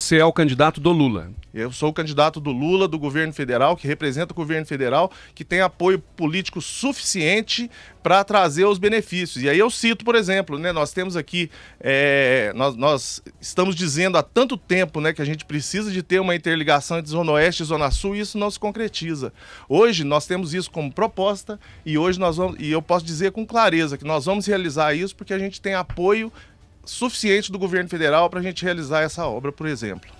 Você é o candidato do Lula. Eu sou o candidato do Lula, do governo federal, que representa o governo federal, que tem apoio político suficiente para trazer os benefícios. E aí eu cito, por exemplo, né, nós temos aqui, é, nós, nós, estamos dizendo há tanto tempo né, que a gente precisa de ter uma interligação entre Zona Oeste e Zona Sul e isso não se concretiza. Hoje nós temos isso como proposta e hoje nós vamos, e eu posso dizer com clareza que nós vamos realizar isso porque a gente tem apoio suficiente do governo federal para a gente realizar essa obra, por exemplo.